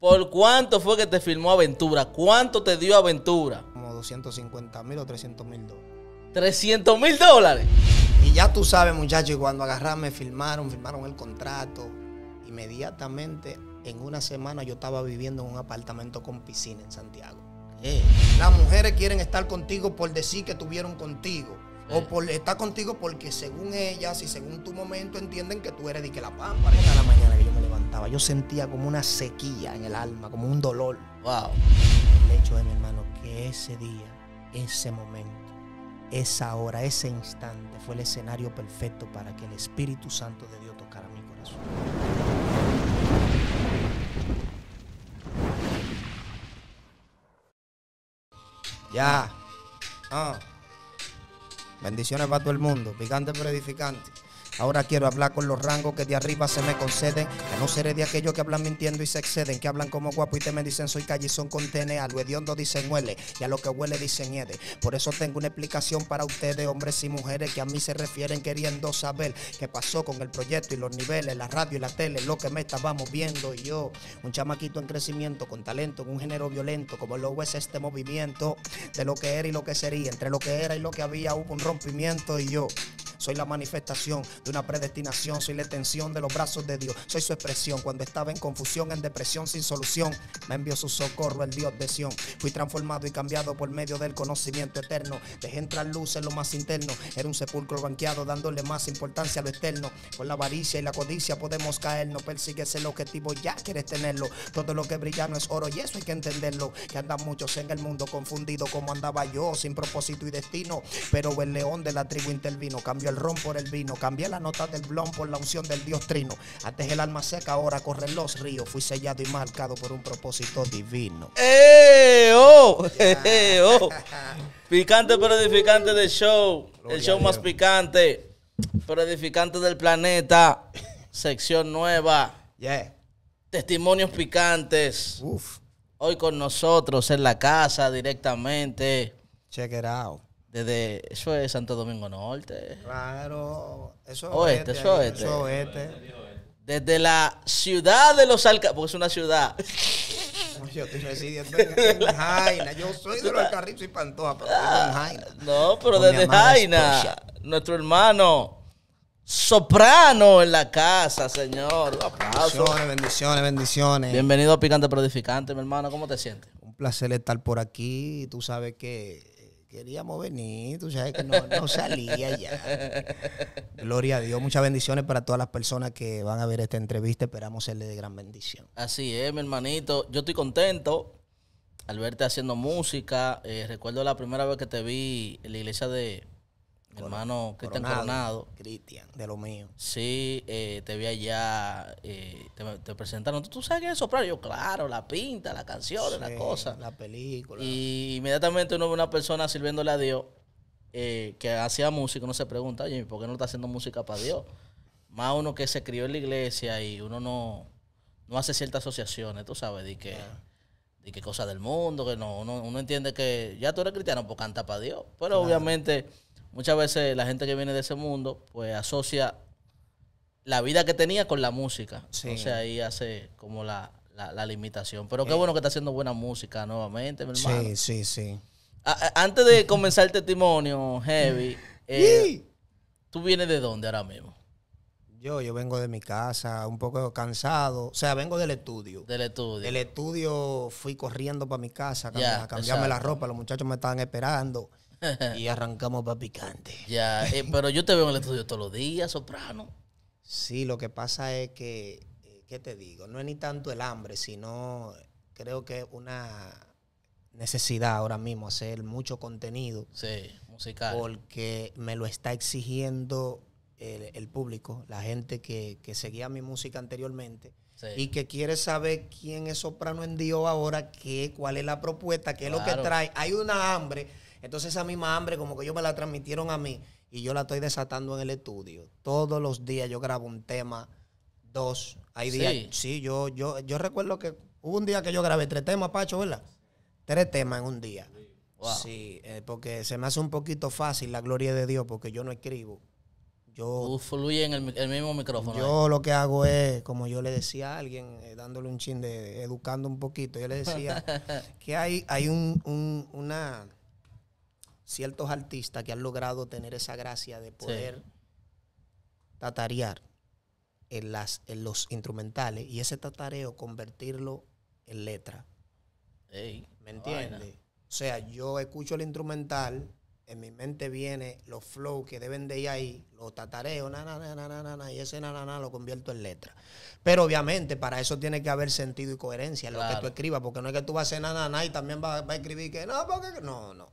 ¿Por cuánto fue que te firmó Aventura? ¿Cuánto te dio Aventura? Como 250 mil o 300 mil dólares. 300 mil dólares. Y ya tú sabes, muchachos, cuando me firmaron, firmaron el contrato. Inmediatamente, en una semana, yo estaba viviendo en un apartamento con piscina en Santiago. Eh. Las mujeres quieren estar contigo por decir que estuvieron contigo. O está contigo porque según ellas y según tu momento entienden que tú eres de que la pampa... Una la mañana que yo me levantaba, yo sentía como una sequía en el alma, como un dolor. Wow. El hecho de mi hermano que ese día, ese momento, esa hora, ese instante fue el escenario perfecto para que el Espíritu Santo de Dios tocara mi corazón. Ya. Ah. Bendiciones para todo el mundo. Picante pero edificante. Ahora quiero hablar con los rangos que de arriba se me conceden. Que no seré de aquellos que hablan mintiendo y se exceden. Que hablan como guapo y te me dicen soy calle son con tene. A lo hediondo dicen huele y a lo que huele dicen hiede. Por eso tengo una explicación para ustedes, hombres y mujeres, que a mí se refieren queriendo saber qué pasó con el proyecto y los niveles, la radio y la tele, lo que me estábamos viendo... Y yo, un chamaquito en crecimiento, con talento, en un género violento, como lo es este movimiento de lo que era y lo que sería. Entre lo que era y lo que había hubo un rompimiento y yo soy la manifestación de una predestinación. Soy la extensión de los brazos de Dios. Soy su expresión. Cuando estaba en confusión, en depresión, sin solución, me envió su socorro, el Dios de Sion, Fui transformado y cambiado por medio del conocimiento eterno. Dejé entrar luz en lo más interno. Era un sepulcro banqueado, dándole más importancia a lo externo. Con la avaricia y la codicia podemos caer no Persigues el objetivo, ya quieres tenerlo. Todo lo que brilla no es oro y eso hay que entenderlo. Que andan muchos en el mundo confundido como andaba yo, sin propósito y destino. Pero el león de la tribu intervino. Cambió el ron por el vino. Cambié la nota del blon por la unción del Dios Trino. Antes el alma seca, ahora corren los ríos. Fui sellado y marcado por un propósito divino. ¡Eh! ¡Oh! ¡Eh, oh! Picante pero edificante del show. el show más picante pero edificante del planeta. Sección nueva. Yeah. Testimonios picantes. Hoy con nosotros en la casa directamente. Check out. Desde, eso es Santo Domingo Norte. Claro, eso es oeste. oeste eso es oeste. Desde la ciudad de los Alcarrizos, porque es una ciudad. Yo estoy residiendo en, Jaina. Yo soy de los Alcarrizos y Pantoja, pero ah, en Jaina. No, pero desde Jaina, nuestro hermano soprano en la casa, señor. Un aplauso. Bendiciones, bendiciones, bendiciones. Bienvenido a Picante Prodificante, mi hermano. ¿Cómo te sientes? Un placer estar por aquí. Tú sabes que queríamos venir, tú sabes que no, salía ya. Gloria a Dios, muchas bendiciones para todas las personas que van a ver esta entrevista, esperamos serle de gran bendición. Así es, mi hermanito, yo estoy contento al verte haciendo música, eh, recuerdo la primera vez que te vi en la iglesia de hermano Cristian Coronado. Cristian, de lo mío. Sí, eh, te vi allá, eh, te, presentaron. ¿Tú, sabes eso, es Yo, claro, la pinta, la canción, las la cosa. La película. Y inmediatamente uno ve una persona sirviéndole a Dios eh, que hacía música, uno se pregunta, oye, ¿por qué no está haciendo música para Dios? Más uno que se crió en la iglesia y uno no, no hace ciertas asociaciones, tú sabes, de que. Ah. de y qué cosas del mundo, que no, uno, uno, entiende que ya tú eres cristiano, pues canta para Dios. Pero obviamente muchas veces la gente que viene de ese mundo, pues asocia la vida que tenía con la música. O Entonces ahí hace como la, limitación. Pero qué eh. bueno que está haciendo buena música nuevamente, mi hermano. Sí, sí, sí. antes de comenzar el testimonio, Heavy, eh, ¿tú vienes de dónde ahora mismo? Yo, yo vengo de mi casa, un poco cansado. O sea, vengo del estudio. Del estudio. Del estudio fui corriendo para mi casa a, cambiarme la ropa. Los muchachos me estaban esperando. y arrancamos para picante. Ya, eh, pero yo te veo en el estudio todos los días, soprano. Sí, lo que pasa es que, eh, ¿qué te digo? No es ni tanto el hambre, sino creo que es una necesidad ahora mismo hacer mucho contenido. Sí, musical. Porque me lo está exigiendo el, público, la gente que, seguía mi música anteriormente. y que quiere saber quién es Soprano en Dios ahora, qué, cuál es la propuesta, qué es lo que trae. Hay una hambre entonces esa misma hambre como que ellos me la transmitieron a mí y yo la estoy desatando en el estudio. Todos los días yo grabo un tema, dos. Hay días, sí, yo, yo, yo recuerdo que hubo un día que yo grabé tres temas, Pacho, ¿verdad? Tres temas en un día. Sí, eh, porque se me hace un poquito fácil la gloria de Dios porque yo no escribo. Yo, fluye en el, mismo micrófono. Yo lo que hago es, como yo le decía a alguien, eh, dándole un chin de, educando un poquito, yo le decía que hay, hay un, una ciertos artistas que han logrado tener esa gracia de poder tatarear en, las, en los instrumentales y ese tatareo convertirlo en letra. ¿Me entiendes? O sea, yo escucho el instrumental, en mi mente viene los flows que deben de ir ahí, los tatareo na, na, na, na, y ese na, na, lo convierto en letra. Pero obviamente para eso tiene que haber sentido y coherencia en lo que tú escribas, porque no es que tú vas a hacer na, na, y también vas, a escribir que no, porque no, no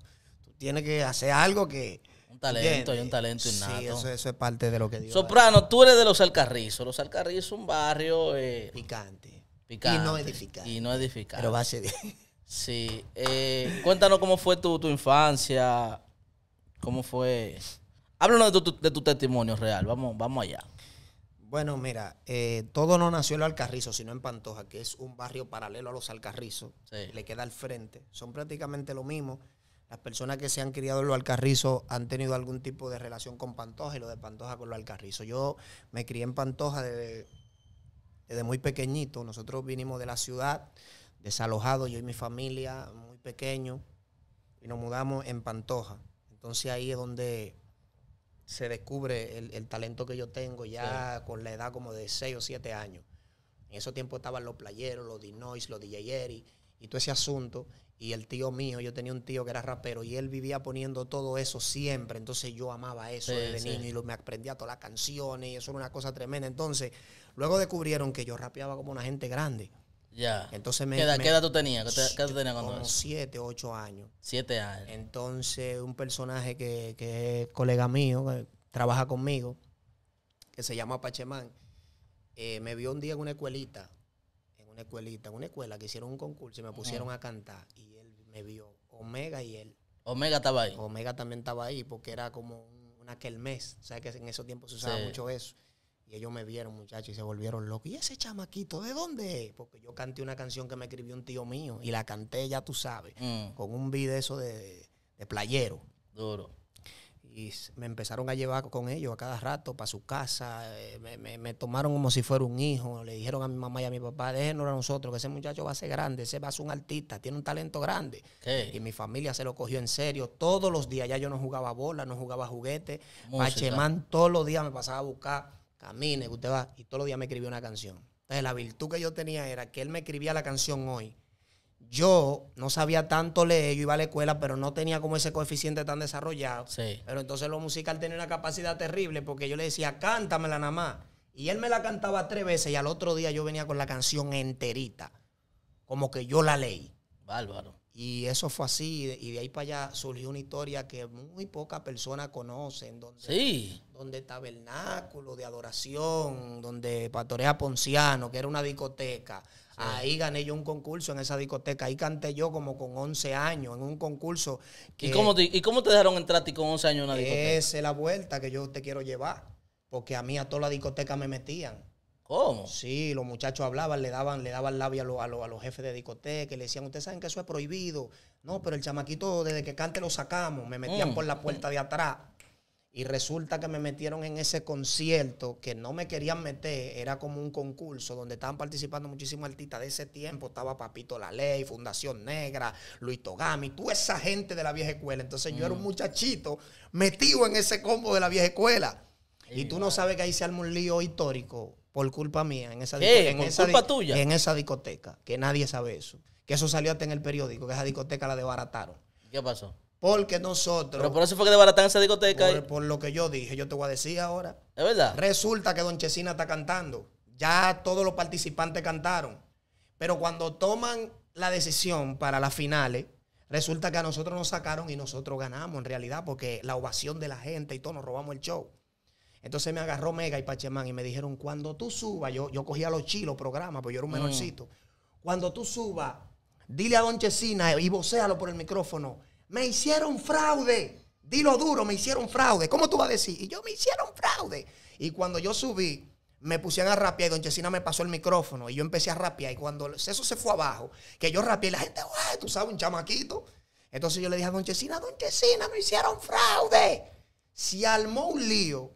tiene que hacer algo que... Un talento, hay un talento innato. Sí, eso, eso, es parte de lo que dios Soprano, tú eres de Los Alcarrizos. Los Alcarrizos es un barrio... picante. Eh, picante. Y no edificante. Y no edificante. Pero va a ser... Sí. Eh, cuéntanos cómo fue tu, infancia. ¿Cómo fue? Háblanos de tu, de testimonio real. Vamos, vamos allá. Bueno, mira, eh, todo no nació en los Alcarrizos, sino en Pantoja, que es un barrio paralelo a los Alcarrizos. Le queda al frente. Son prácticamente lo mismo. Las personas que se han criado en los alcarrizo han tenido algún tipo de relación con Pantoja y lo de Pantoja con los alcarrizo Yo me crié en Pantoja desde, muy pequeñito. Nosotros vinimos de la ciudad, desalojados, yo y mi familia, muy pequeño, y nos mudamos en Pantoja. Entonces ahí es donde se descubre el, talento que yo tengo ya con la edad como de 6 o 7 años. En esos tiempos estaban los playeros, los Dinois, los DJeri y todo ese asunto. Y el tío mío, yo tenía un tío que era rapero y él vivía poniendo todo eso siempre. Entonces yo amaba eso desde niño y lo, me aprendía todas las canciones y eso era una cosa tremenda. Entonces, luego descubrieron que yo rapeaba como una gente grande. Ya. Entonces me, ¿Qué, edad, tú tenías? cuando siete, ocho años. Siete años. Entonces, un personaje que, que es colega mío, que trabaja conmigo, que se llama Pachemán, eh, me vio un día en una escuelita una escuelita, una escuela que hicieron un concurso y me pusieron a cantar y él me vio, Omega y él. Omega estaba ahí. Omega también estaba ahí porque era como una mes sabes que en esos tiempos se usaba mucho eso. Y ellos me vieron, muchachos, y se volvieron locos. ¿Y ese chamaquito de dónde es? Porque yo canté una canción que me escribió un tío mío y la canté, ya tú sabes, mm. con un video eso de, de playero. Duro y me empezaron a llevar con ellos a cada rato para su casa, eh, me, tomaron como si fuera un hijo, le dijeron a mi mamá y a mi papá, déjenlo a nosotros, que ese muchacho va a ser grande, ese va a ser un artista, tiene un talento grande. Y mi familia se lo cogió en serio, todos los días, ya yo no jugaba bola, no jugaba juguete, Pachemán todos los días me pasaba a buscar, camine, usted va, y todos los días me escribía una canción. Entonces la virtud que yo tenía era que él me escribía la canción hoy yo no sabía tanto leer, yo iba a la escuela, pero no tenía como ese coeficiente tan desarrollado. Pero entonces lo musical tenía una capacidad terrible porque yo le decía, cántamela nada más. Y él me la cantaba tres veces y al otro día yo venía con la canción enterita. Como que yo la leí. Bárbaro. Y eso fue así, y de ahí para allá surgió una historia que muy pocas personas conocen, donde, sí. donde tabernáculo de adoración, donde pastorea Ponciano, que era una discoteca, Ahí gané yo un concurso en esa discoteca. Ahí canté yo como con 11 años en un concurso. ¿Y, cómo te, ¿Y cómo te dejaron entrar a ti con 11 años en una discoteca? Esa es la vuelta que yo te quiero llevar. Porque a mí a toda la discoteca me metían. ¿Cómo? Sí, los muchachos hablaban, le daban, le daban labia a, los jefes de discoteca y le decían, ustedes saben que eso es prohibido. No, pero el chamaquito desde que cante lo sacamos, me metían mm. por la puerta de atrás. Y resulta que me metieron en ese concierto que no me querían meter, era como un concurso donde estaban participando muchísimos artistas de ese tiempo, estaba Papito La Ley, Fundación Negra, Luis Togami, toda esa gente de la vieja escuela. Entonces yo era un mm. muchachito metido en ese combo de la vieja escuela. y tú no sabes que ahí se arma un lío histórico por culpa mía en esa, En, culpa tuya? en esa discoteca, que nadie sabe eso. Que eso salió hasta en el periódico, que esa discoteca la desbarataron. ¿Qué pasó? Porque nosotros. Pero por eso fue que debaratan esa discoteca. Por, lo que yo dije, yo te voy a decir ahora. Es verdad. Resulta que Don Chesina está cantando. Ya todos los participantes cantaron. Pero cuando toman la decisión para las finales, resulta que a nosotros nos sacaron y nosotros ganamos en realidad, porque la ovación de la gente y todo, nos robamos el show. Entonces me agarró Mega y Pachemán y me dijeron, cuando tú subas, yo, yo cogía los chilos programas, porque yo era un mm. menorcito. Cuando tú subas, dile a Don Chesina y vocéalo por el micrófono me hicieron fraude. Dilo duro, me hicieron fraude. ¿Cómo tú vas a decir? Y yo me hicieron fraude. Y cuando yo subí, me pusieron a rapear y Don Chesina me pasó el micrófono y yo empecé a rapear. Y cuando eso se fue abajo, que yo rapeé, la gente, tú sabes, un chamaquito. Entonces yo le dije a Don Chesina, Don Chesina, me hicieron fraude. Se armó un lío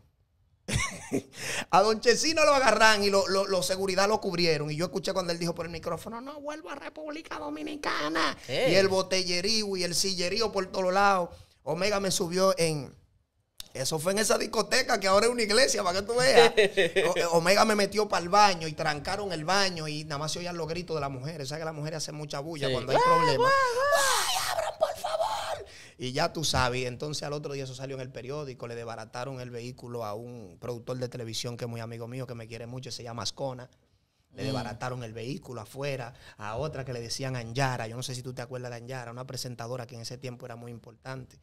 a Don Chesino lo agarran y lo, lo, seguridad lo cubrieron. Y yo escuché cuando él dijo por el micrófono, no vuelvo a República Dominicana. Y el botellerío y el sillerío por todos lados. Omega me subió en... Eso fue en esa discoteca que ahora es una iglesia, para que tú veas. Omega me metió para el baño y trancaron el baño y nada más se oían los gritos de las mujeres. O sea que las mujeres hacen mucha bulla cuando hay problemas. abran, por favor! Y ya tú sabes, entonces al otro día eso salió en el periódico, le desbarataron el vehículo a un productor de televisión que es muy amigo mío, que me quiere mucho, se llama Ascona. Le debarataron mm. desbarataron el vehículo afuera a otra que le decían Anjara. Yo no sé si tú te acuerdas de Anjara, una presentadora que en ese tiempo era muy importante.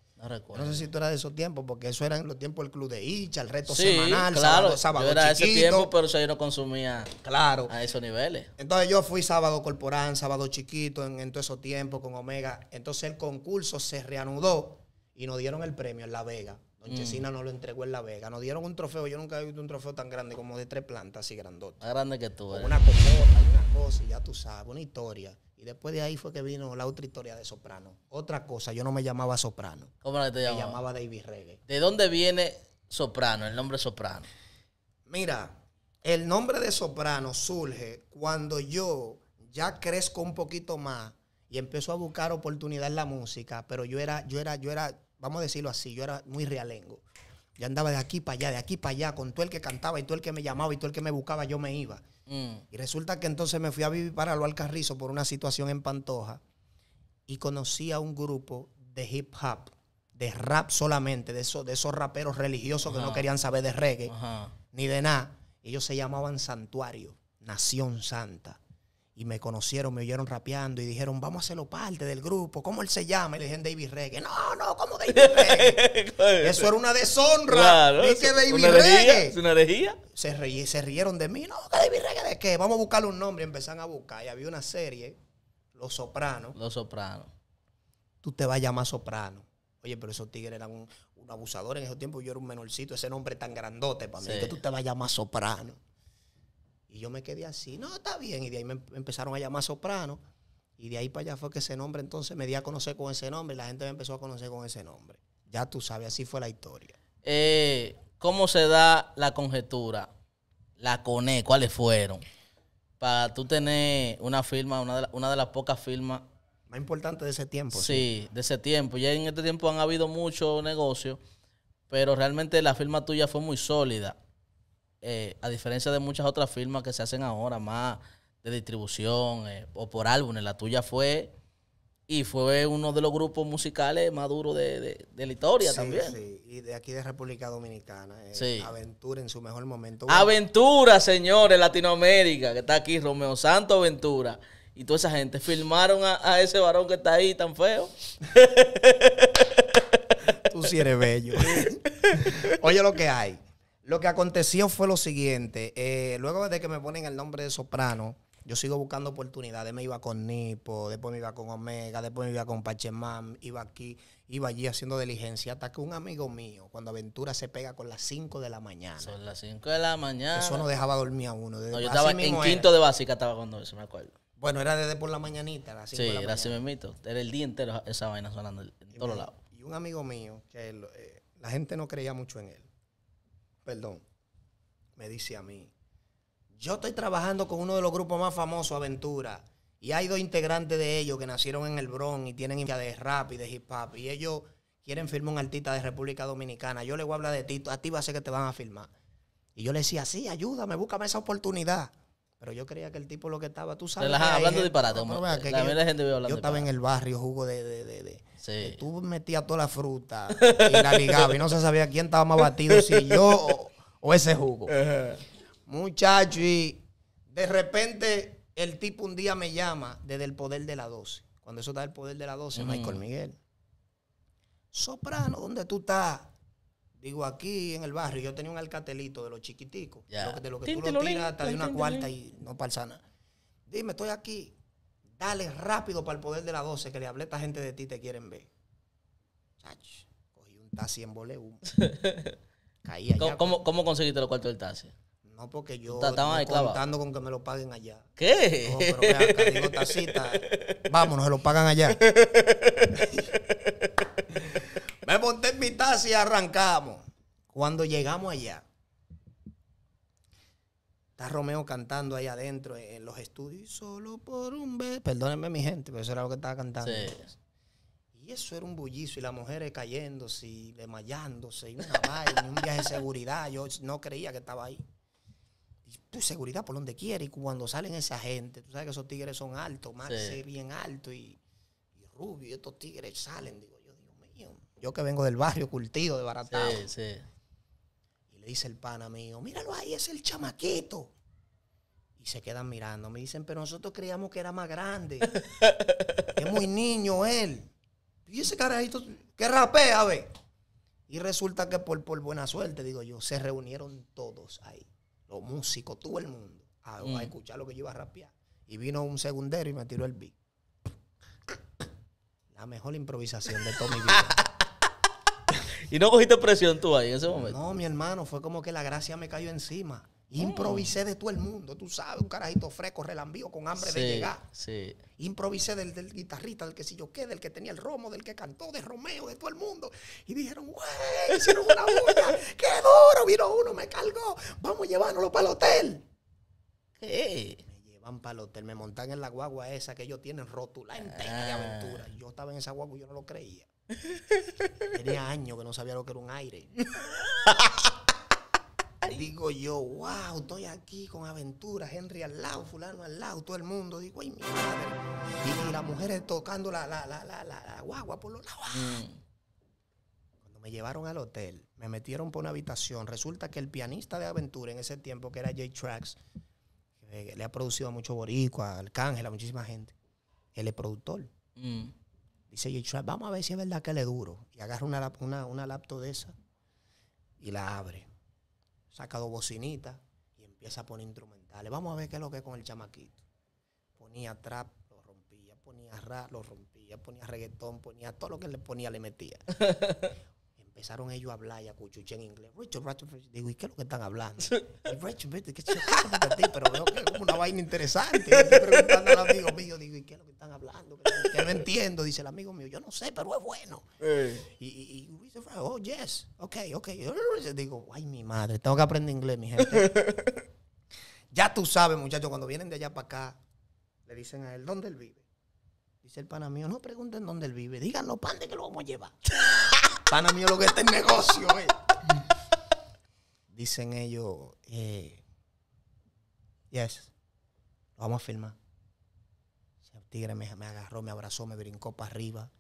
No sé si tú eras de esos tiempos, porque eso eran los tiempos del club de hicha, el reto semanal, claro. sábado, yo era de ese tiempo, pero yo no consumía claro. a esos niveles. Entonces yo fui sábado corporal, sábado chiquito, en, todos esos tiempos con Omega. Entonces el concurso se reanudó y nos dieron el premio en La Vega. Don mm. Chesina nos lo entregó en La Vega. Nos dieron un trofeo. Yo nunca había visto un trofeo tan grande como de tres plantas, así grandote. Más grande que tú, eh. una comota una cosa, ya tú sabes, una historia después de ahí fue que vino la otra historia de soprano. Otra cosa, yo no me llamaba soprano. ¿Cómo te llamaba? Me llamaba David Reggae. ¿De dónde viene soprano, el nombre soprano? Mira, el nombre de soprano surge cuando yo ya crezco un poquito más y empiezo a buscar oportunidad en la música, pero yo era, yo era, yo era, vamos a decirlo así, yo era muy realengo. Ya andaba de aquí para allá, de aquí para allá, con todo el que cantaba y todo el que me llamaba y todo el que me buscaba, yo me iba. Mm. Y resulta que entonces me fui a vivir para lo Alcarrizo por una situación en Pantoja y conocí a un grupo de hip hop, de rap solamente, de, esos, de esos raperos religiosos que no querían saber de reggae ni de nada. Ellos se llamaban Santuario, Nación Santa y me conocieron, me oyeron rapeando y dijeron, vamos a hacerlo parte del grupo. ¿Cómo él se llama? Y le dijeron, David Reggae. No, no, ¿cómo David Reggae? eso era una deshonra. Claro, Dice David una Reggae. ¿Es una herejía? Se, rieron de mí. No, ¿qué David Reggae de qué? Vamos a buscarle un nombre. Y empezaron a buscar. Y había una serie, Los Sopranos. Los Sopranos. Tú te vas a llamar Soprano. Oye, pero esos tigres eran un, abusador en esos tiempos. Yo era un menorcito. Ese nombre tan grandote para mí. Que tú te vas a llamar Soprano. Y yo me quedé así, no, está bien. Y de ahí me em-, empezaron a llamar soprano. Y de ahí para allá fue que ese nombre, entonces me di a conocer con ese nombre. la gente me empezó a conocer con ese nombre. Ya tú sabes, así fue la historia. Eh, ¿Cómo se da la conjetura? La CONE, ¿cuáles fueron? Para tú tener una firma, una de, una de las pocas firmas. Más importante de ese tiempo. Sí, de ese tiempo. y en este tiempo han habido muchos negocios, pero realmente la firma tuya fue muy sólida. Eh, a diferencia de muchas otras firmas que se hacen ahora, más de distribución eh, o por álbumes, la tuya fue y fue uno de los grupos musicales más duros de, la historia también. Sí, y de aquí de República Dominicana. Eh, Aventura en su mejor momento. Aventura, señores, Latinoamérica, que está aquí, Romeo Santo Aventura. Y toda esa gente filmaron a, ese varón que está ahí tan feo. Tú si eres bello. Oye lo que hay. Lo que aconteció fue lo siguiente. Eh, luego de que me ponen el nombre de Soprano, yo sigo buscando oportunidades. Me iba con Nipo, después me iba con Omega, después me iba con Pachemam, iba aquí, iba allí haciendo diligencia. Hasta que un amigo mío, cuando Aventura se pega con las 5 de la mañana. Son las 5 de la mañana. Eso no dejaba dormir a uno. no, yo estaba en quinto de básica, estaba cuando eso, me acuerdo. Bueno, era desde por la mañanita, las 5 de la mañana. Sí, era mito. Era el día entero esa vaina sonando en todos lados. Y un amigo mío, que eh, la gente no creía mucho en él perdón, me dice a mí, yo estoy trabajando con uno de los grupos más famosos, Aventura, y hay dos integrantes de ellos que nacieron en el Bronx y tienen de rap y de hip hop, y ellos quieren firmar un artista de República Dominicana, yo le voy a hablar de ti, a ti va a ser que te van a firmar. Y yo le decía, sí, ayúdame, búscame esa oportunidad. Pero yo creía que el tipo lo que estaba, tú sabes. hablando de disparate. la Yo estaba en el barrio, jugo de. de, de, Tú metías toda la fruta y la ligabas y no se sabía quién estaba más batido, si yo o, ese jugo. Muchacho, y de repente el tipo un día me llama desde el poder de la 12. Cuando eso está el poder de la 12, mm. Michael Miguel. Soprano, ¿dónde tú estás? Digo, aquí en el barrio yo tenía un alcatelito de los chiquiticos. de lo que tú lo tiras hasta de una cuarta y no pasa nada. Dime, estoy aquí. Dale rápido para el poder de la 12 que le hablé a esta gente de ti te quieren ver. Chach, cogí un taxi en boleum. Caí allá. ¿Cómo, ¿Cómo, conseguiste los cuartos del taxi? No, porque yo estaba contando con que me lo paguen allá. ¿Qué? No, pero vean, acá tacita, vámonos, se lo pagan allá. Me monté en mi taxi y arrancamos. Cuando llegamos allá, está Romeo cantando ahí adentro en los estudios. Solo por un beso. Perdónenme, mi gente, pero eso era lo que estaba cantando. Y eso era un bullizo, y las mujeres cayéndose y desmayándose, y una vaina, y un viaje de seguridad. Yo no creía que estaba ahí. Y pues, seguridad por donde quiera. Y cuando salen esa gente, tú sabes que esos tigres son altos, más bien alto y, y rubio, y estos tigres salen. Yo que vengo del barrio, cultido, de baratado. Y le dice el pana mío, míralo ahí, es el chamaquito. Y se quedan mirando. Me dicen, pero nosotros creíamos que era más grande. es muy niño él. Y ese carajito, que rapea, a Y resulta que por, por buena suerte, digo yo, se reunieron todos ahí. Los músicos, todo el mundo. A, mm. escuchar lo que yo iba a rapear. Y vino un segundero y me tiró el beat. La mejor improvisación de toda mi vida. ¿Y no cogiste presión tú ahí en ese momento? No, mi hermano, fue como que la gracia me cayó encima. Oh. Improvisé de todo el mundo, tú sabes, un carajito fresco, relambío, con hambre de llegar. Sí. Improvisé del, del, guitarrista, del que si yo qué, del que tenía el romo, del que cantó, de Romeo, de todo el mundo. Y dijeron, güey, hicieron una bulla, qué duro, vino uno, me cargó, vamos a llevárnoslo para el hotel. ¿Qué? Me llevan para el hotel, me montan en la guagua esa que ellos tienen, rótula entera de ah. aventura. Yo estaba en esa guagua y yo no lo creía. Tenía años que no sabía lo que era un aire. Digo yo, wow, estoy aquí con Aventura Henry al lado, fulano al lado, todo el mundo. Digo, ay, mi madre. Y, las mujeres tocando la, la, la, la, la guagua por los lados. Mm. Cuando me llevaron al hotel, me metieron por una habitación. Resulta que el pianista de aventura en ese tiempo, que era Jay tracks eh, le ha producido a mucho boricua, a Arcángel, a muchísima gente, él es productor. Mm. Dice vamos a ver si es verdad que le duro. Y agarra una, una, laptop de esa y la abre. Saca dos bocinitas y empieza a poner instrumentales. Vamos a ver qué es lo que es con el chamaquito. Ponía trap, lo rompía, ponía rap, lo rompía, ponía reggaetón, ponía todo lo que le ponía, le metía. Empezaron ellos a hablar y a cuchuchar en inglés. Richard, Richard, digo, ¿y qué es lo que están hablando? Richard, vete, qué de ti, pero veo que es como una vaina interesante. Yo estoy preguntando al amigo mío, digo, ¿y qué es lo que están hablando? Que no entiendo, dice el amigo mío, yo no sé, pero es bueno. y Y, y, y, oh, yes, ok, ok. Digo, ay, mi madre, tengo que aprender inglés, mi gente. ya tú sabes, muchachos, cuando vienen de allá para acá, le dicen a él, ¿dónde él vive? Dice el pana mío, no pregunten dónde él vive, díganlo, pan de que lo vamos a llevar pana mío lo que está en negocio, eh. Dicen ellos, eh, yes, lo vamos a filmar. El tigre me, agarró, me abrazó, me brincó para arriba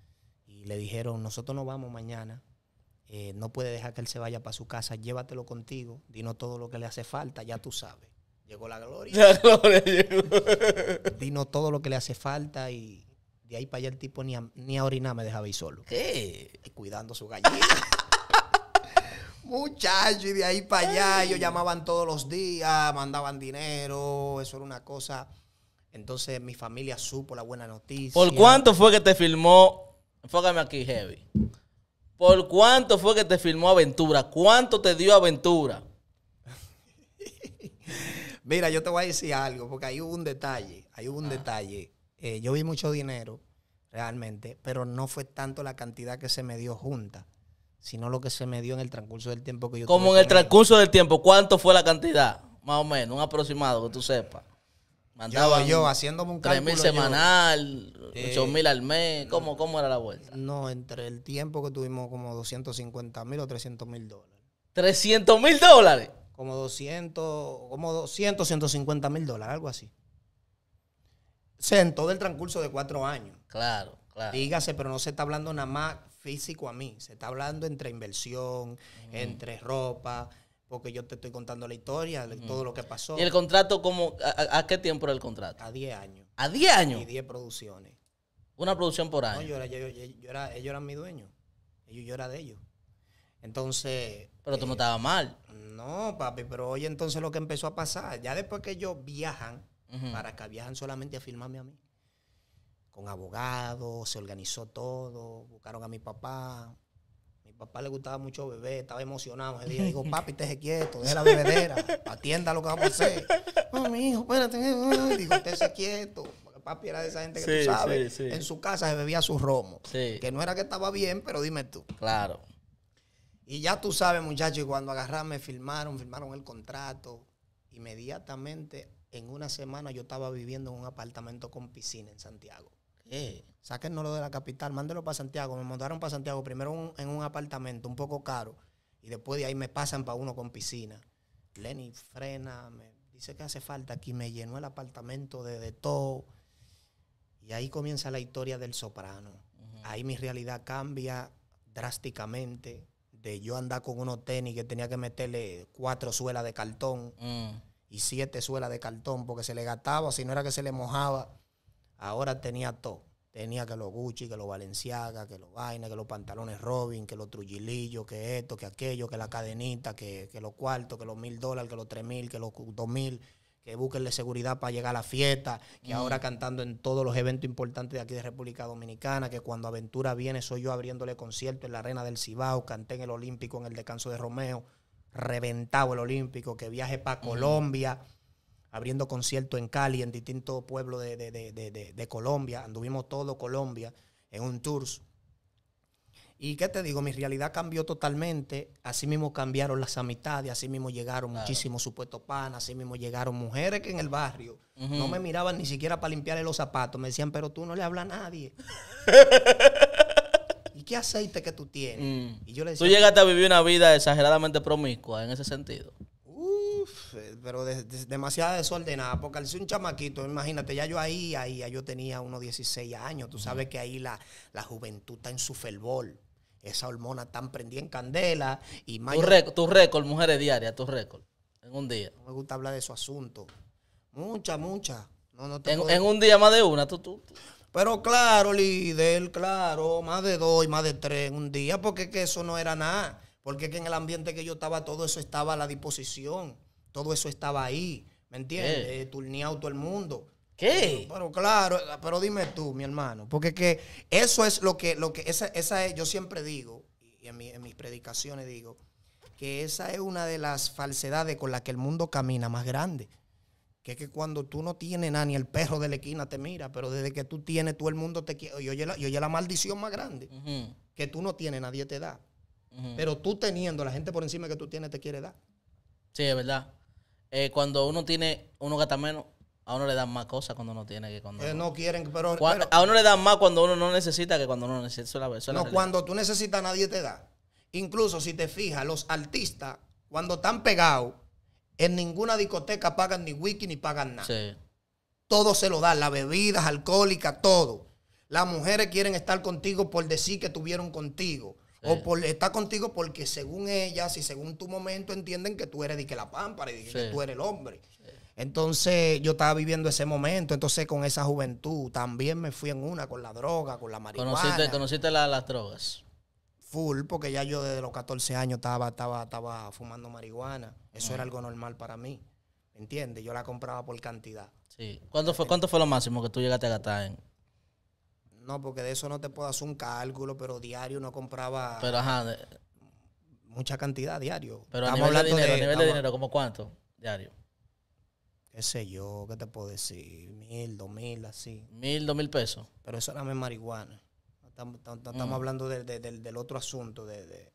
y le dijeron, nosotros no vamos mañana. Eh, no puede dejar que él se vaya para su casa, llévatelo contigo, dinos todo lo que le hace falta, ya tú sabes. Llegó la gloria. La todo lo que le hace falta y de ahí para allá el tipo ni a, ni orinar me dejaba ir solo. ¿Qué? cuidando su gallina. Muchacho, y de ahí para allá ellos llamaban todos los días, mandaban dinero, eso era una cosa. Entonces mi familia supo la buena noticia. ¿Por cuánto fue que te filmó? Enfócame aquí, Heavy. ¿Por cuánto fue que te filmó Aventura? ¿Cuánto te dio Aventura? Mira, yo te voy a decir algo, porque hay un detalle, Hay un ah. detalle. Eh, yo vi mucho dinero realmente, pero no fue tanto la cantidad que se me dio junta, sino lo que se me dio en el transcurso del tiempo que yo Como en el transcurso del tiempo, ¿cuánto fue la cantidad? Más o menos, un aproximado que tú sepas. Mandaba yo, yo haciéndome un cálculo. semanal, eh, mil al mes. ¿Cómo, ¿Cómo era la vuelta? No, entre el tiempo que tuvimos como 250 mil o 300 mil dólares. ¿300 mil dólares? Como 200, como 200, 150 mil dólares, algo así sea, en todo el transcurso de cuatro años. Claro, claro. Dígase, pero no se está hablando nada más físico a mí. Se está hablando entre inversión, entre ropa, porque yo te estoy contando la historia, de todo lo que pasó. ¿Y el contrato, cómo, a, qué tiempo era el contrato? A diez años. ¿A 10 años? Y 10 producciones. Una producción por año. No, yo era, ellos eran mi dueño. Ellos, yo era de ellos. Entonces. Pero tú no eh, estabas mal. No, papi, pero hoy entonces lo que empezó a pasar, ya después que ellos viajan, para que viajan solamente a firmarme a mí. Con abogados, se organizó todo, buscaron a mi papá. Mi papá le gustaba mucho beber, estaba emocionado. Ese día dijo, papi, te quieto, deja la bebedera, atienda lo que vamos a hacer. No, mi hijo, espérate. Dijo, esté quieto papi era de esa gente que tú sabes, en su casa se bebía su romo. Que no era que estaba bien, pero dime tú. Claro. Y ya tú sabes, muchachos, cuando agarraron, me firmaron, firmaron el contrato. Inmediatamente en una semana yo estaba viviendo en un apartamento con piscina en Santiago. ¿Qué? lo de la capital, mándelo para Santiago. Me mandaron para Santiago primero en un apartamento un poco caro y después de ahí me pasan para uno con piscina. Lenny frena, me dice que hace falta aquí, me llenó el apartamento de, todo. Y ahí comienza la historia del soprano. Ahí mi realidad cambia drásticamente. De yo andar con unos tenis que tenía que meterle cuatro suelas de cartón. Mm y siete suelas de cartón porque se le gastaba, si no era que se le mojaba. Ahora tenía todo. Tenía que los Gucci, que los Valenciaga, que los Vaina, que los pantalones Robin, que los Trujillillo que esto, que aquello, que la cadenita, que, que los cuartos, que los mil dólares, que los tres mil, que los dos mil, que busquenle seguridad para llegar a la fiesta, que mm. ahora cantando en todos los eventos importantes de aquí de República Dominicana, que cuando Aventura viene soy yo abriéndole concierto en la Arena del Cibao, canté en el Olímpico en el descanso de Romeo reventado el Olímpico, que viaje para Colombia, abriendo concierto en Cali, en distintos pueblos de, Colombia. Anduvimos todo Colombia en un tour. Y qué te digo, mi realidad cambió totalmente. Así mismo cambiaron las amistades, así mismo llegaron muchísimos supuestos panas, así mismo llegaron mujeres que en el barrio no me miraban ni siquiera para limpiarle los zapatos. Me decían, pero tú no le hablas a nadie. qué aceite que tú tienes? Mm. Y yo tú llegaste a vivir una vida exageradamente promiscua en ese sentido. Uf, pero de, demasiado desordenada, porque al ser un chamaquito, imagínate, ya yo ahí, ahí, yo tenía unos 16 años, tú sabes mm. que ahí la, juventud está en su fervor. Esa hormona tan prendida en candela y más... Tu, récord, mujeres diarias, tu récord, en un día. No me gusta hablar de su asunto. Mucha, mucha. No, no en, un día más de una, tú, tú. Pero claro, líder, claro, más de dos y más de tres un día, porque que eso no era nada. Porque que en el ambiente que yo estaba, todo eso estaba a la disposición. Todo eso estaba ahí. ¿Me entiendes? Eh, turneado todo el mundo. ¿Qué? Pero, claro, pero dime tú, mi hermano. Porque que eso es lo que, lo que esa, esa yo siempre digo, y en, en mis predicaciones digo, que esa es una de las falsedades con las que el mundo camina más grande que es que cuando tú no tienes nada, ni el perro de la esquina te mira, pero desde que tú tienes, todo el mundo te quiere. Y oye la, maldición más grande, que tú no tienes, nadie te da. Pero tú teniendo, la gente por encima que tú tienes te quiere dar. Sí, es verdad. Eh, cuando uno tiene, uno gasta menos, a uno le dan más cosas cuando uno tiene que cuando. Eh, no quieren, pero, A uno le dan más cuando uno no necesita que cuando uno necesita. la, persona no, cuando tú necesitas, nadie te da. Incluso si te fijas, los artistas, cuando están pegados, en ninguna discoteca pagan ni wiki ni pagan nada. Todo se lo dan, las bebidas alcohólicas, todo. Las mujeres quieren estar contigo por decir que tuvieron contigo. O por estar contigo porque según ellas y según tu momento entienden que tú eres de que la pámpara y de que tú eres el hombre. Entonces yo estaba viviendo ese momento, entonces con esa juventud también me fui en una con la droga, con la marihuana. ¿Conociste, conociste las drogas? full, porque ya yo desde los 14 años estaba, estaba, estaba fumando marihuana. Eso era algo normal para mí. entiende Yo la compraba por cantidad. Sí. ¿Cuánto fue, ¿Cuánto fue lo máximo que tú llegaste a gastar en? No, porque de eso no te puedo hacer un cálculo, pero diario no compraba. Pero Mucha cantidad diario. Pero Estamos a nivel de dinero, a nivel de dinero, como cuánto diario? Qué sé yo, ¿qué te puedo decir? Mil, dos mil, así. Mil, dos mil pesos. Pero eso era más marihuana. Estamos, mm. hablando del, otro asunto, de,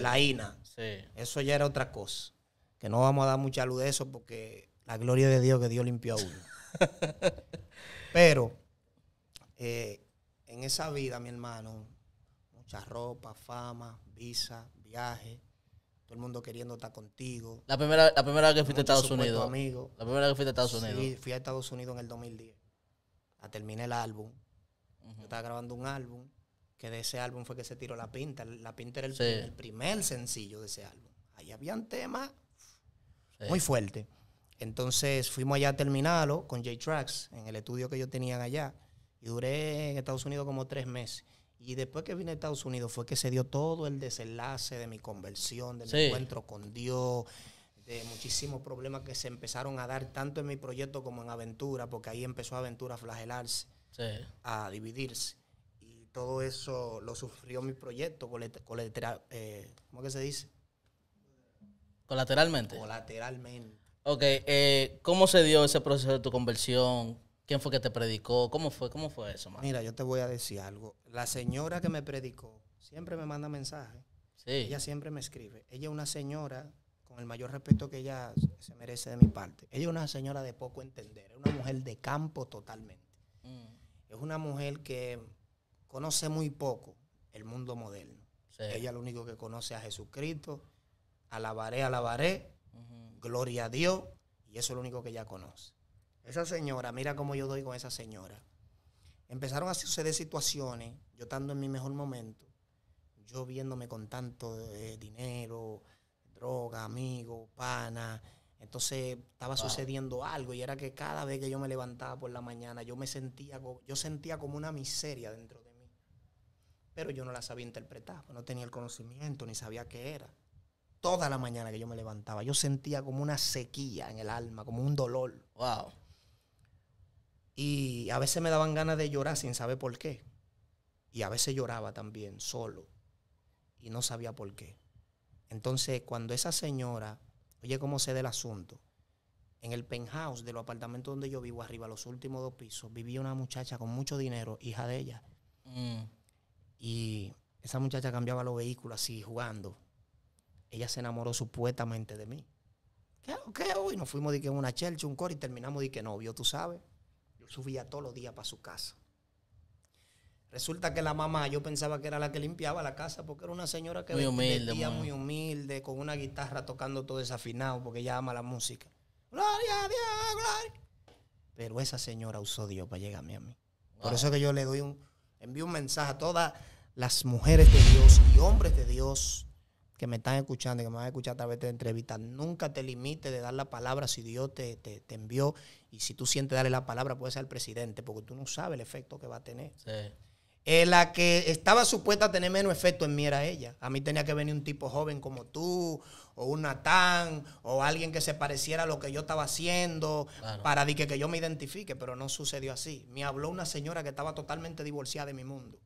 la INA. Eso ya era otra cosa. Que no vamos a dar mucha luz de eso porque la gloria de Dios que Dios limpió a uno. Pero eh, en esa vida, mi hermano, mucha ropa, fama, visa, viaje, todo el mundo queriendo estar contigo. La primera, la primera vez que fuiste a Estados Unidos. Amigo. La primera vez que fuiste a Estados Unidos. fui a Estados Unidos en el 2010. A terminé el álbum. Yo estaba grabando un álbum, que de ese álbum fue que se tiró La Pinta. La Pinta era el, primer sencillo de ese álbum. Ahí había temas tema muy fuerte Entonces fuimos allá a terminarlo con J-Tracks, en el estudio que yo tenía allá. Y duré en Estados Unidos como tres meses. Y después que vine a Estados Unidos fue que se dio todo el desenlace de mi conversión, de encuentro con Dios, de muchísimos problemas que se empezaron a dar tanto en mi proyecto como en Aventura, porque ahí empezó Aventura a flagelarse a dividirse. Y todo eso lo sufrió mi proyecto colateral, eh, ¿cómo que se dice? Colateralmente. Ok, eh, ¿cómo se dio ese proceso de tu conversión? ¿Quién fue que te predicó? ¿Cómo fue, cómo fue eso? Mira, yo te voy a decir algo. La señora que me predicó siempre me manda mensajes. Sí. Ella siempre me escribe. Ella es una señora, con el mayor respeto que ella se merece de mi parte, ella es una señora de poco entender, es una mujer de campo totalmente una mujer que conoce muy poco el mundo moderno. Ella lo único que conoce a Jesucristo, alabaré, alabaré, gloria a Dios, y eso es lo único que ella conoce. Esa señora, mira cómo yo doy con esa señora. Empezaron a suceder situaciones, yo estando en mi mejor momento, yo viéndome con tanto eh, dinero, droga, amigo, pana, entonces estaba sucediendo algo y era que cada vez que yo me levantaba por la mañana yo me sentía, yo sentía como una miseria dentro de mí. Pero yo no la sabía interpretar, pues no tenía el conocimiento ni sabía qué era. Toda la mañana que yo me levantaba yo sentía como una sequía en el alma, como un dolor. Wow. Y a veces me daban ganas de llorar sin saber por qué. Y a veces lloraba también solo y no sabía por qué. Entonces cuando esa señora Oye, cómo se da el asunto. En el penthouse de los apartamentos donde yo vivo, arriba, los últimos dos pisos, vivía una muchacha con mucho dinero, hija de ella. Mm. Y esa muchacha cambiaba los vehículos así, jugando. Ella se enamoró supuestamente de mí. ¿Qué? ¿Qué? nos fuimos de que en una church, un coro y terminamos de que novio, tú sabes. Yo subía todos los días para su casa. Resulta que la mamá, yo pensaba que era la que limpiaba la casa, porque era una señora que muy muy humilde, con una guitarra tocando todo desafinado, porque ella ama la música. Gloria gloria. Pero esa señora usó Dios para llegarme a mí. Por eso que yo le doy un, envío un mensaje a todas las mujeres de Dios y hombres de Dios que me están escuchando y que me van a escuchar a través de entrevistas. Nunca te limites de dar la palabra si Dios te, envió. Y si tú sientes darle la palabra, puede ser el presidente, porque tú no sabes el efecto que va a tener. Sí la que estaba supuesta a tener menos efecto en mí era ella. A mí tenía que venir un tipo joven como tú, o un Natán, o alguien que se pareciera a lo que yo estaba haciendo, para que, yo me identifique, pero no sucedió así. Me habló una señora que estaba totalmente divorciada de mi mundo.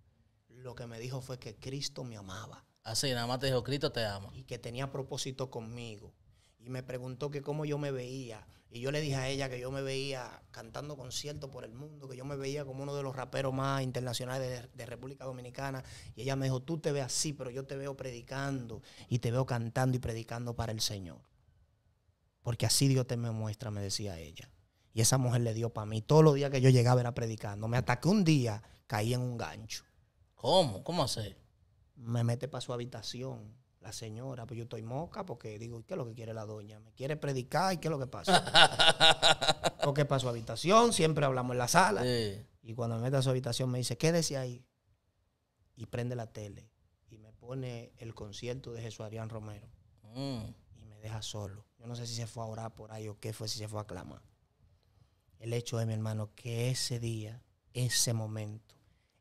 Lo que me dijo fue que Cristo me amaba. Así, ah, nada más te dijo, Cristo te ama. Y que tenía propósito conmigo. Y me preguntó que cómo yo me veía y yo le dije a ella que yo me veía cantando conciertos por el mundo, que yo me veía como uno de los raperos más internacionales de, República Dominicana. Y ella me dijo, tú te ves así, pero yo te veo predicando y te veo cantando y predicando para el Señor. Porque así Dios te me muestra, me decía ella. Y esa mujer le dio para mí. Todos los días que yo llegaba era predicando. Me ataqué un día, caí en un gancho. ¿Cómo? ¿Cómo hacer? Me mete para su habitación la señora, pues yo estoy moca porque digo, ¿qué es lo que quiere la doña? ¿Me quiere predicar? ¿Y qué es lo que pasa? porque para su habitación siempre hablamos en la sala. Y cuando me mete a su habitación me dice, quédese ahí. Y prende la tele. Y me pone el concierto de Jesús Romero. Mm. Y me deja solo. Yo no sé si se fue a orar por ahí o qué fue, si se fue a clamar. El hecho es, mi hermano, que ese día, ese momento,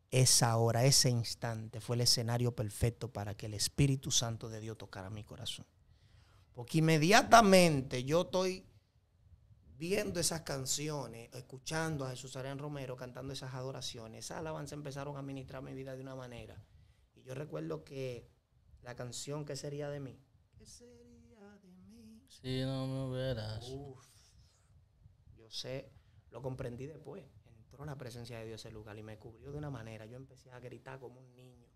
esa hora, ese instante fue el escenario perfecto para que el Espíritu Santo de Dios tocara mi corazón. Porque inmediatamente yo estoy viendo esas canciones, escuchando a Jesús Arián Romero cantando esas adoraciones, esas alabanzas empezaron a ministrar mi vida de una manera. Y yo recuerdo que la canción que sería de mí? ¿Qué sería de mí? Si no me hubieras. yo sé, lo comprendí después la presencia de Dios en lugar y me cubrió de una manera. Yo empecé a gritar como un niño.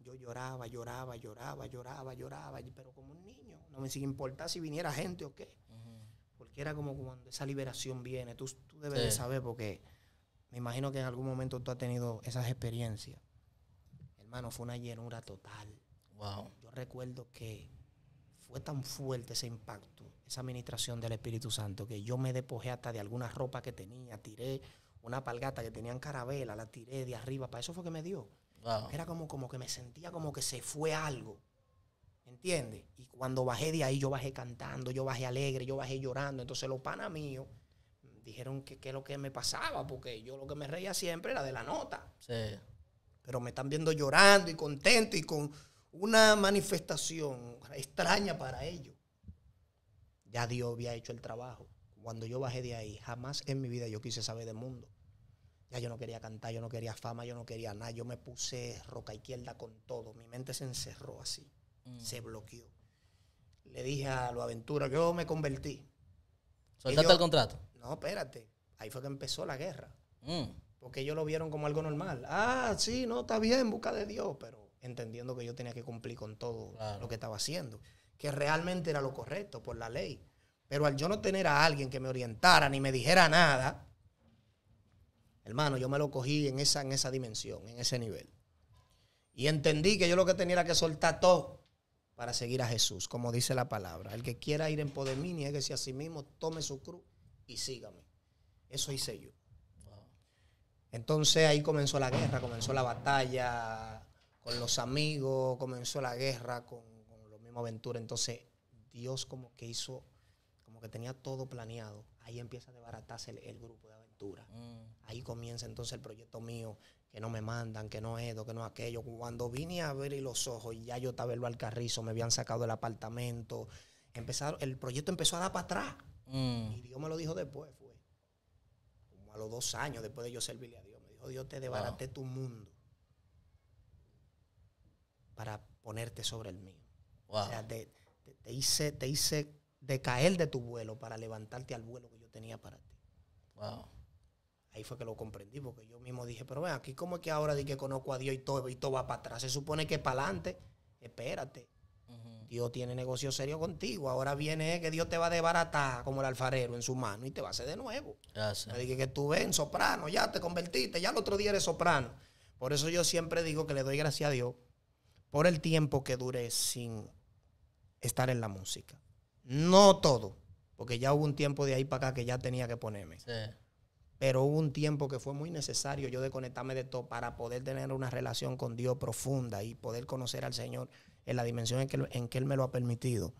Yo lloraba, lloraba, lloraba, lloraba, lloraba, pero como un niño. No me sigue importar si viniera gente o qué. Porque era como cuando esa liberación viene. Tú, tú debes de saber porque me imagino que en algún momento tú has tenido esas experiencias. Hermano, fue una llenura total. Wow. Yo recuerdo que fue tan fuerte ese impacto, esa administración del Espíritu Santo, que yo me despojé hasta de alguna ropa que tenía, tiré una palgata que tenían carabela, la tiré de arriba, para eso fue que me dio. Era como, como que me sentía como que se fue algo. ¿Entiendes? Y cuando bajé de ahí, yo bajé cantando, yo bajé alegre, yo bajé llorando. Entonces los panas míos dijeron que qué es lo que me pasaba, porque yo lo que me reía siempre era de la nota. Sí. Pero me están viendo llorando y contento y con una manifestación extraña para ellos. Ya Dios había hecho el trabajo. Cuando yo bajé de ahí, jamás en mi vida yo quise saber del mundo yo no quería cantar, yo no quería fama, yo no quería nada. Yo me puse roca izquierda con todo. Mi mente se encerró así, mm. se bloqueó. Le dije a lo aventura, yo me convertí. ¿Soltaste el contrato? No, espérate. Ahí fue que empezó la guerra. Mm. Porque ellos lo vieron como algo normal. Ah, sí, no, está bien, busca de Dios. Pero entendiendo que yo tenía que cumplir con todo lo que estaba haciendo. Que realmente era lo correcto por la ley. Pero al yo no tener a alguien que me orientara ni me dijera nada, Hermano, yo me lo cogí en esa, en esa dimensión, en ese nivel. Y entendí que yo lo que tenía era que soltar todo para seguir a Jesús, como dice la palabra. El que quiera ir en poder que si a sí mismo, tome su cruz y sígame. Eso hice yo. Entonces ahí comenzó la guerra, comenzó la batalla con los amigos, comenzó la guerra con, con los mismos aventuras. Entonces Dios como que hizo, como que tenía todo planeado. Ahí empieza a desbaratarse el, el grupo de Mm. Ahí comienza entonces el proyecto mío, que no me mandan, que no es esto, que no aquello. Cuando vine a abrir los ojos, Y ya yo estaba el carrizo, me habían sacado del apartamento. Empezaron, el proyecto empezó a dar para atrás. Mm. Y Dios me lo dijo después, fue. Como a los dos años después de yo servirle a Dios. Me dijo, Dios te debaraté tu mundo para ponerte sobre el mío. te, te, hice, te hice decaer de tu vuelo para levantarte al vuelo que yo tenía para ti. Wow. Ahí fue que lo comprendí, porque yo mismo dije, pero ven, aquí como es que ahora di que conozco a Dios y todo, y todo va para atrás. Se supone que para adelante, espérate. Dios tiene negocio serio contigo. Ahora viene eh, que Dios te va a desbaratar como el alfarero en su mano y te va a hacer de nuevo. Me ah, Dije que tú ven, soprano, ya te convertiste, ya el otro día eres soprano. Por eso yo siempre digo que le doy gracias a Dios por el tiempo que duré sin estar en la música. No todo, porque ya hubo un tiempo de ahí para acá que ya tenía que ponerme. Sí pero hubo un tiempo que fue muy necesario yo desconectarme de todo para poder tener una relación con Dios profunda y poder conocer al Señor en la dimensión en que, en que Él me lo ha permitido.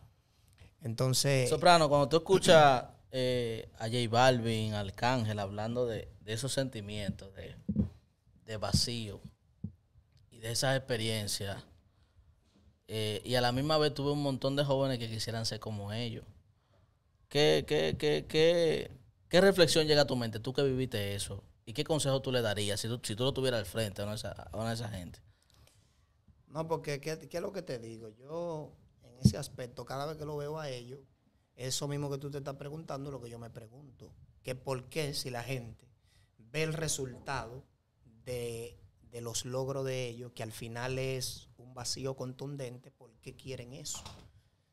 Entonces... Soprano, cuando tú escuchas eh, a J Balvin, Arcángel, hablando de, esos sentimientos de, vacío y de esas experiencias, eh, y a la misma vez tuve un montón de jóvenes que quisieran ser como ellos. ¿Qué, qué, qué, qué ¿Qué reflexión llega a tu mente? Tú que viviste eso. ¿Y qué consejo tú le darías si tú, si tú lo tuvieras al frente a una, de esa gente? No, porque ¿qué, es lo que te digo? Yo, en ese aspecto, cada vez que lo veo a ellos, eso mismo que tú te estás preguntando, lo que yo me pregunto. Que por qué si la gente ve el resultado de, de los logros de ellos, que al final es un vacío contundente, ¿por qué quieren eso?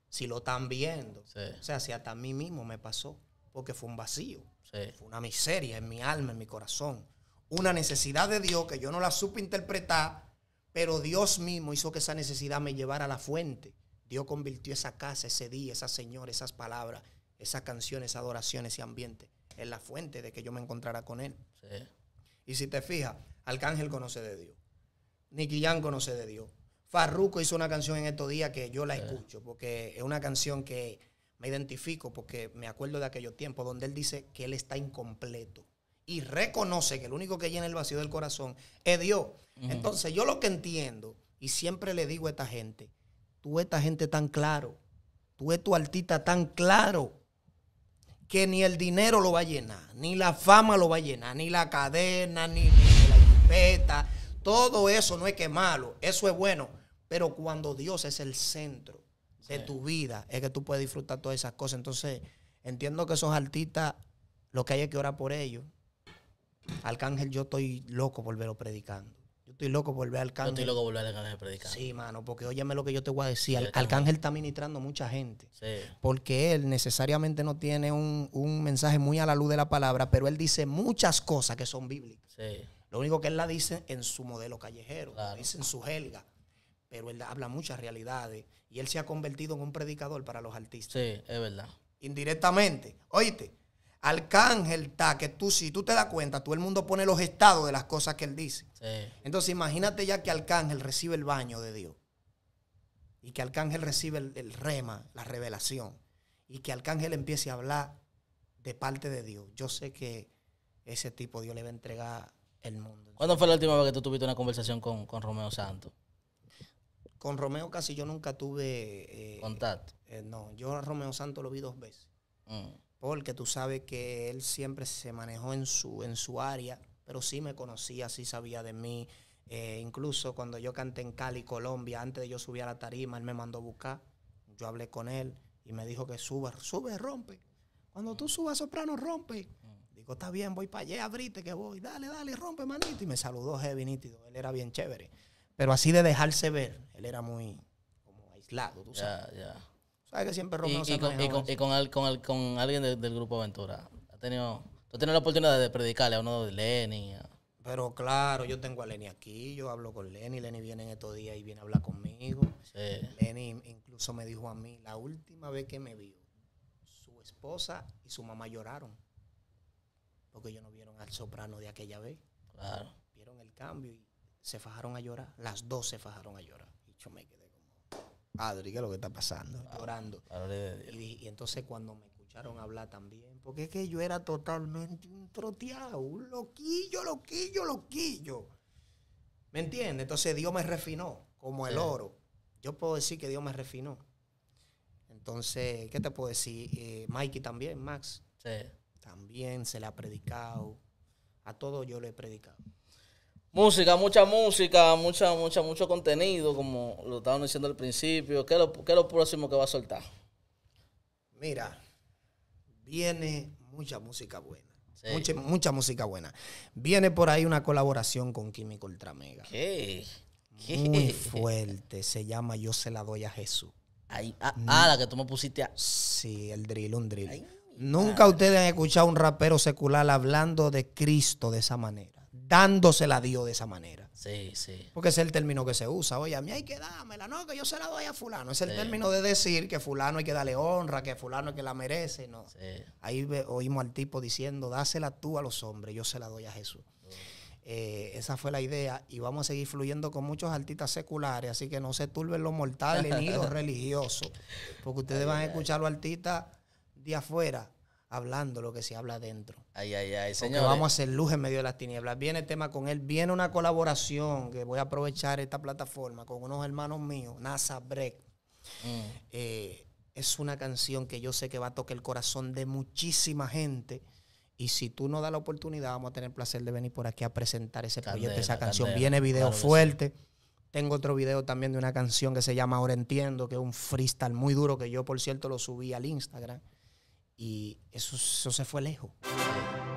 Si lo están viendo. O sea, si hasta a mí mismo me pasó porque fue un vacío, fue una miseria en mi alma, en mi corazón, una necesidad de Dios que yo no la supe interpretar, pero Dios mismo hizo que esa necesidad me llevara a la fuente. Dios convirtió esa casa, ese día, esa señora, esas palabras, esas canciones, esa adoraciones, ese ambiente en la fuente de que yo me encontrara con Él. Y si te fijas, Arcángel conoce de Dios. Nicky conoce de Dios. Farruco hizo una canción en estos días que yo la escucho, porque es una canción que me identifico porque me acuerdo de aquellos tiempos donde él dice que él está incompleto y reconoce que el único que llena el vacío del corazón es Dios. Entonces yo lo que entiendo y siempre le digo a esta gente, tú esta gente tan claro, tú es tu artista tan claro que ni el dinero lo va a llenar, ni la fama lo va a llenar, ni la cadena, ni, la limpeta, Todo eso no es que malo, eso es bueno. Pero cuando Dios es el centro, de tu vida es que tú puedes disfrutar todas esas cosas. Entonces, entiendo que esos artistas, lo que hay es que orar por ellos. Alcángel, yo estoy loco por verlo predicando. Yo estoy loco por ver a Yo estoy loco por ver a predicando. Sí, mano, porque óyeme lo que yo te voy a decir. Al, Arcángel está ministrando mucha gente. Porque él necesariamente no tiene un, mensaje muy a la luz de la palabra, pero él dice muchas cosas que son bíblicas. Lo único que él la dice en su modelo callejero, dice en su helga pero él habla muchas realidades y él se ha convertido en un predicador para los artistas. Sí, es verdad. Indirectamente. Oíste, Arcángel está que tú, si tú te das cuenta, todo el mundo pone los estados de las cosas que él dice. Entonces, imagínate ya que Arcángel recibe el baño de Dios y que Arcángel recibe el, rema, la revelación y que Arcángel empiece a hablar de parte de Dios. Yo sé que ese tipo Dios le va a entregar el mundo. ¿Cuándo fue la última vez que tú tuviste una conversación con, con Romeo Santos? Con Romeo casi yo nunca tuve... Eh, Contacto. Eh, no, yo a Romeo Santo lo vi dos veces. Mm. Porque tú sabes que él siempre se manejó en su, en su área, pero sí me conocía, sí sabía de mí. Eh, incluso cuando yo canté en Cali, Colombia, antes de yo subir a la tarima, él me mandó a buscar. Yo hablé con él y me dijo que suba, sube, rompe. Cuando tú subas soprano, rompe. Mm. Digo, está bien, voy para allá, abrite que voy. Dale, dale, rompe, manito. Y me saludó heavy Él era bien chévere. Pero así de dejarse ver, él era muy aislado, tú sabes. Ya, ya. Sabes que siempre Romeo y, con, alguien del grupo Aventura. ¿Ha tenido, ¿Tú has la oportunidad de predicarle a uno de Lenny? Pero claro, yo tengo a Lenny aquí, yo hablo con Lenny, Lenny viene en estos días y viene a hablar conmigo. Lenny incluso me dijo a mí, la última vez que me vio, su esposa y su mamá lloraron. Porque ellos no vieron al soprano de aquella vez. Claro. Vieron el cambio y se fajaron a llorar. Las dos se fajaron a llorar. Y yo me quedé como, Adri, ¿qué es lo que está pasando? orando Llorando. Y, entonces cuando me escucharon hablar también, porque es que yo era totalmente un troteado, un loquillo, loquillo, loquillo. ¿Me entiendes? Entonces Dios me refinó como el oro. Yo puedo decir que Dios me refinó. Entonces, ¿qué te puedo decir? Eh, Mikey también, Max. Sí. También se le ha predicado. A todo yo le he predicado. Música, mucha música, mucha, mucha, mucho contenido, como lo estaban diciendo al principio. ¿Qué es lo, próximo que va a soltar? Mira, viene mucha música buena. Mucha, música buena. Viene por ahí una colaboración con Químico Ultramega. ¿Qué? Muy fuerte. Se llama Yo se la doy a Jesús. Ah, mm. ah, la que tú me pusiste a... Sí, el drill, un drill. Nunca ustedes han escuchado a un rapero secular hablando de Cristo de esa manera dándosela a Dios de esa manera. Sí, sí. Porque es el término que se usa. Oye, a mí hay que dámela no, que yo se la doy a fulano. Es el término de decir que fulano hay que darle honra, que fulano es que la merece, no. Ahí oímos al tipo diciendo, dásela tú a los hombres, yo se la doy a Jesús. Eh, esa fue la idea y vamos a seguir fluyendo con muchos artistas seculares, así que no se turben los mortales ni los religiosos, porque ustedes van a escuchar los artistas de afuera hablando lo que se habla adentro. Ay, ay, ay, señor. Vamos a hacer luz en medio de las tinieblas. Viene el tema con él, viene una colaboración que voy a aprovechar esta plataforma con unos hermanos míos, NASA Break. Mm. Eh, es una canción que yo sé que va a tocar el corazón de muchísima gente. Y si tú no das la oportunidad, vamos a tener el placer de venir por aquí a presentar ese proyecto, esa canción. viene video fuerte. Tengo otro video también de una canción que se llama Ahora Entiendo, que es un freestyle muy duro que yo, por cierto, lo subí al Instagram. Y eso, eso se fue lejos.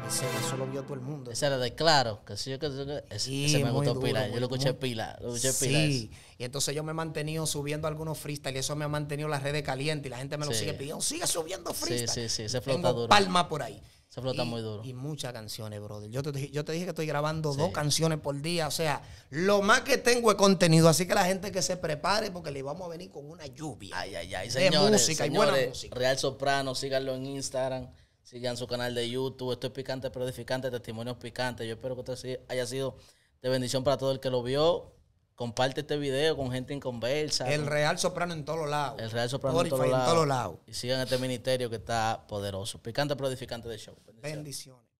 Ese, eso lo vio todo el mundo. Esa era de claro. yo, que, ese, me gustó pila. yo lo escuché pila. sí. Y entonces yo me he mantenido subiendo algunos freestyle. Y eso me ha mantenido las redes calientes. Y la gente me lo sigue pidiendo. Sigue subiendo freestyle. Sí, sí, sí. Tengo palma por ahí. Se flota muy duro. Y muchas canciones, brother. Yo te, yo te dije que estoy grabando dos canciones por día. O sea, lo más que tengo es contenido. Así que la gente que se prepare porque le vamos a venir con una lluvia. Ay, ay, ay. Señores, de música y buena Real Soprano, síganlo en Instagram. Sigan su canal de YouTube. Esto es picante, pero edificante. Testimonios picantes. Yo espero que esto haya sido de bendición para todo el que lo vio. Comparte este video con gente en conversa. El Real Soprano en todos lados. El Real Soprano en todos lados. Y sigan este ministerio que está poderoso. Picante, prodificante de show. Bendiciones.